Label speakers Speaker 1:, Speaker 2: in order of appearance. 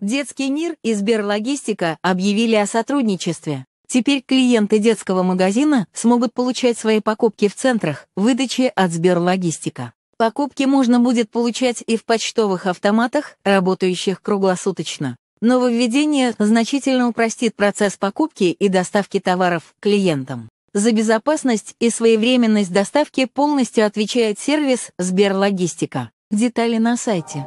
Speaker 1: Детский мир и Сберлогистика объявили о сотрудничестве. Теперь клиенты детского магазина смогут получать свои покупки в центрах выдачи от Сберлогистика. Покупки можно будет получать и в почтовых автоматах, работающих круглосуточно. Нововведение значительно упростит процесс покупки и доставки товаров клиентам. За безопасность и своевременность доставки полностью отвечает сервис Сберлогистика. Детали на сайте.